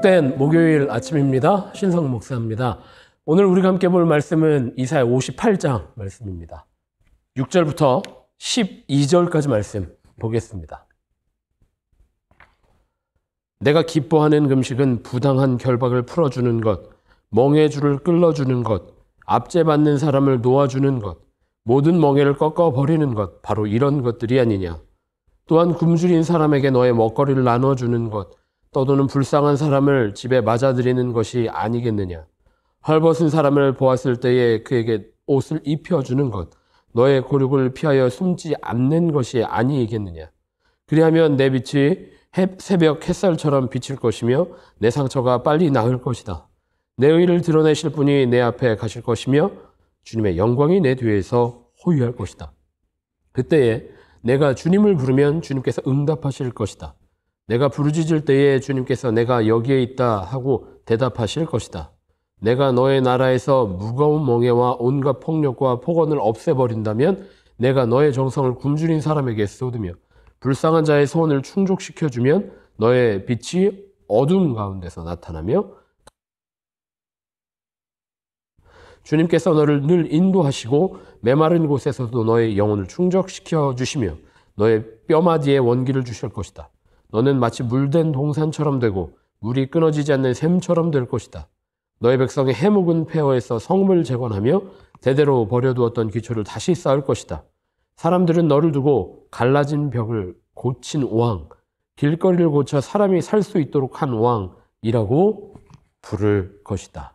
복된 목요일 아침입니다. 신성 목사입니다. 오늘 우리가 함께 볼 말씀은 이사야 58장 말씀입니다. 6절부터 12절까지 말씀 보겠습니다. 내가 기뻐하는 금식은 부당한 결박을 풀어주는 것, 멍해줄을 끌어주는 것, 압제받는 사람을 놓아주는 것, 모든 멍해를 꺾어버리는 것, 바로 이런 것들이 아니냐. 또한 굶주린 사람에게 너의 먹거리를 나눠주는 것, 떠도는 불쌍한 사람을 집에 맞아들이는 것이 아니겠느냐. 헐벗은 사람을 보았을 때에 그에게 옷을 입혀주는 것, 너의 고륙을 피하여 숨지 않는 것이 아니겠느냐. 그리하면 내 빛이 새벽 햇살처럼 비칠 것이며 내 상처가 빨리 나을 것이다. 내 의를 드러내실 분이 내 앞에 가실 것이며 주님의 영광이 내 뒤에서 호위할 것이다. 그때에 내가 주님을 부르면 주님께서 응답하실 것이다. 내가 부르짖을 때에 주님께서 내가 여기에 있다 하고 대답하실 것이다. 내가 너의 나라에서 무거운 멍해와 온갖 폭력과 폭언을 없애버린다면 내가 너의 정성을 굶주린 사람에게 쏟으며 불쌍한 자의 소원을 충족시켜주면 너의 빛이 어둠 가운데서 나타나며 주님께서 너를 늘 인도하시고 메마른 곳에서도 너의 영혼을 충족시켜 주시며 너의 뼈마디에 원기를 주실 것이다. 너는 마치 물된 동산처럼 되고 물이 끊어지지 않는 샘처럼 될 것이다. 너의 백성의 해묵은 폐허에서 성을 재건하며 대대로 버려두었던 기초를 다시 쌓을 것이다. 사람들은 너를 두고 갈라진 벽을 고친 왕, 길거리를 고쳐 사람이 살 수 있도록 한 왕이라고 부를 것이다.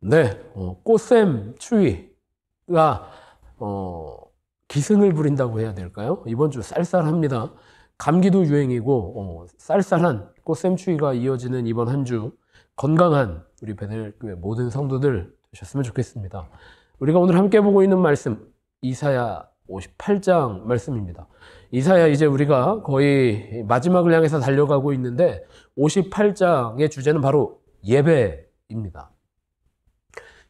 네, 어, 꽃샘 추위가 어, 기승을 부린다고 해야 될까요? 이번 주 쌀쌀합니다. 감기도 유행이고 어, 쌀쌀한 꽃샘추위가 이어지는 이번 한 주 건강한 우리 베델교회 모든 성도들 되셨으면 좋겠습니다. 우리가 오늘 함께 보고 있는 말씀 이사야 58장 말씀입니다. 이사야 이제 우리가 거의 마지막을 향해서 달려가고 있는데 58장의 주제는 바로 예배입니다.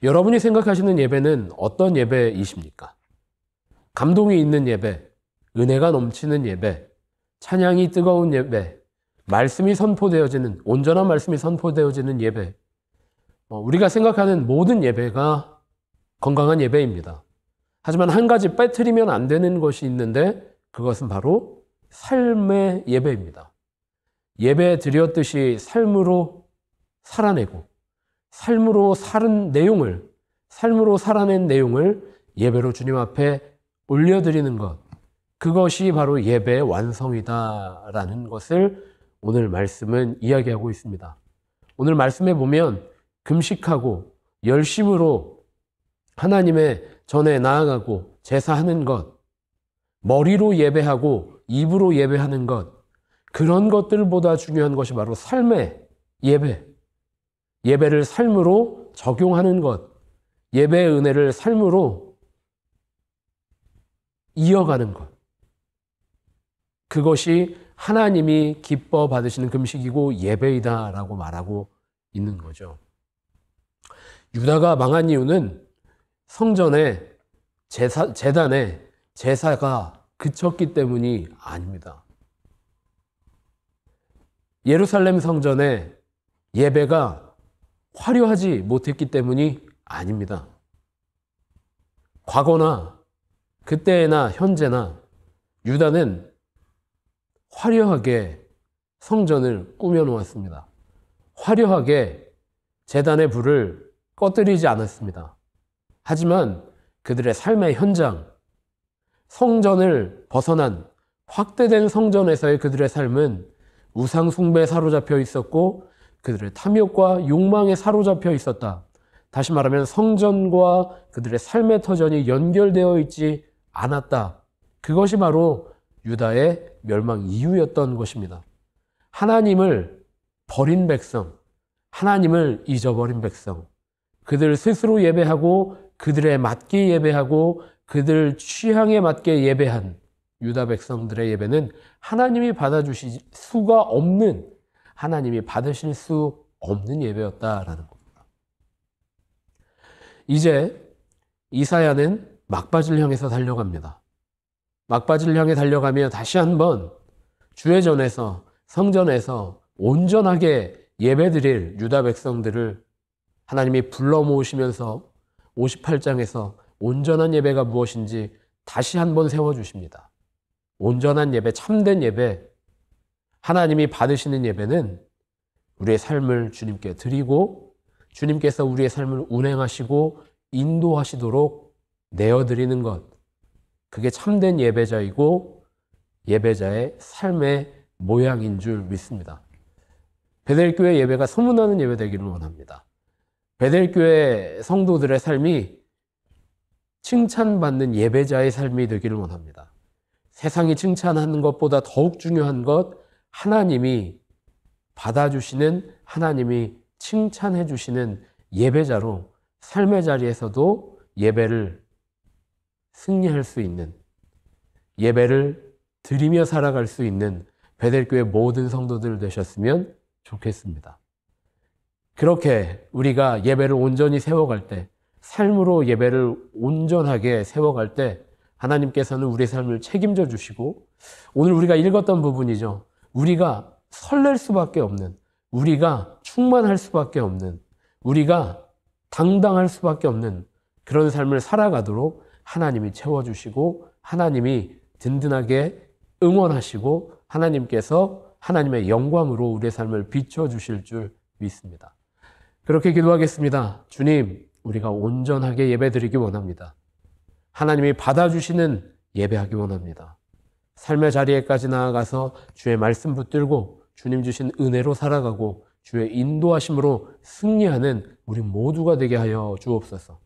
여러분이 생각하시는 예배는 어떤 예배이십니까? 감동이 있는 예배, 은혜가 넘치는 예배, 찬양이 뜨거운 예배, 말씀이 선포되어지는, 온전한 말씀이 선포되어지는 예배, 어, 우리가 생각하는 모든 예배가 건강한 예배입니다. 하지만 한 가지 빼뜨리면 안 되는 것이 있는데 그것은 바로 삶의 예배입니다. 예배 드렸듯이 삶으로 살아내고 삶으로 살은 내용을 삶으로 살아낸 내용을 예배로 주님 앞에 올려드리는 것. 그것이 바로 예배의 완성이다라는 것을 오늘 말씀은 이야기하고 있습니다. 오늘 말씀에 보면 금식하고 열심으로 하나님의 전에 나아가고 제사하는 것, 머리로 예배하고 입으로 예배하는 것, 그런 것들보다 중요한 것이 바로 삶의 예배. 예배를 삶으로 적용하는 것, 예배의 은혜를 삶으로 이어가는 것. 그것이 하나님이 기뻐 받으시는 금식이고 예배이다라고 말하고 있는 거죠. 유다가 망한 이유는 성전에 제사, 재단에 제사가 그쳤기 때문이 아닙니다. 예루살렘 성전에 예배가 화려하지 못했기 때문이 아닙니다. 과거나 그때나 현재나 유다는 화려하게 성전을 꾸며놓았습니다. 화려하게 재단의 불을 꺼뜨리지 않았습니다. 하지만 그들의 삶의 현장, 성전을 벗어난 확대된 성전에서의 그들의 삶은 우상 숭배에 사로잡혀 있었고 그들의 탐욕과 욕망에 사로잡혀 있었다. 다시 말하면 성전과 그들의 삶의 터전이 연결되어 있지 않았다. 그것이 바로 유다의 멸망 이유였던 것입니다. 하나님을 버린 백성, 하나님을 잊어버린 백성, 그들 스스로 예배하고 그들의 맞게 예배하고 그들 취향에 맞게 예배한 유다 백성들의 예배는 하나님이 받아주실 수가 없는 하나님이 받으실 수 없는 예배였다라는 겁니다. 이제 이사야는 막바지를 향해서 달려갑니다. 막바지를 향해 달려가며 다시 한번 주회전에서 성전에서 온전하게 예배드릴 유다 백성들을 하나님이 불러 모으시면서 58장에서 온전한 예배가 무엇인지 다시 한번 세워 주십니다. 온전한 예배, 참된 예배, 하나님이 받으시는 예배는 우리의 삶을 주님께 드리고 주님께서 우리의 삶을 운행하시고 인도하시도록 내어드리는 것. 그게 참된 예배자이고 예배자의 삶의 모양인 줄 믿습니다. 베델교회 예배가 소문나는 예배 되기를 원합니다. 베델교회 성도들의 삶이 칭찬받는 예배자의 삶이 되기를 원합니다. 세상이 칭찬하는 것보다 더욱 중요한 것, 하나님이 받아주시는, 하나님이 칭찬해주시는 예배자로 삶의 자리에서도 예배를 승리할 수 있는 예배를 드리며 살아갈 수 있는 베델교회 모든 성도들 되셨으면 좋겠습니다. 그렇게 우리가 예배를 온전히 세워갈 때, 삶으로 예배를 온전하게 세워갈 때, 하나님께서는 우리의 삶을 책임져 주시고, 오늘 우리가 읽었던 부분이죠. 우리가 설렐 수밖에 없는, 우리가 충만할 수밖에 없는, 우리가 당당할 수밖에 없는 그런 삶을 살아가도록 하나님이 채워주시고 하나님이 든든하게 응원하시고 하나님께서 하나님의 영광으로 우리의 삶을 비춰주실 줄 믿습니다. 그렇게 기도하겠습니다. 주님, 우리가 온전하게 예배드리기 원합니다. 하나님이 받아주시는 예배하기 원합니다. 삶의 자리에까지 나아가서 주의 말씀 붙들고 주님 주신 은혜로 살아가고 주의 인도하심으로 승리하는 우리 모두가 되게 하여 주옵소서.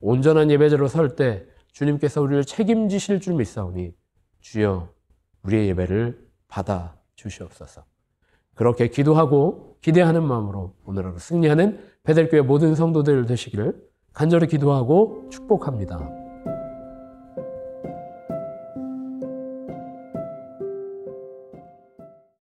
온전한 예배자로 설 때 주님께서 우리를 책임지실 줄 믿사오니 주여 우리의 예배를 받아 주시옵소서. 그렇게 기도하고 기대하는 마음으로 오늘 하루 승리하는 베델교회 모든 성도들 되시기를 간절히 기도하고 축복합니다.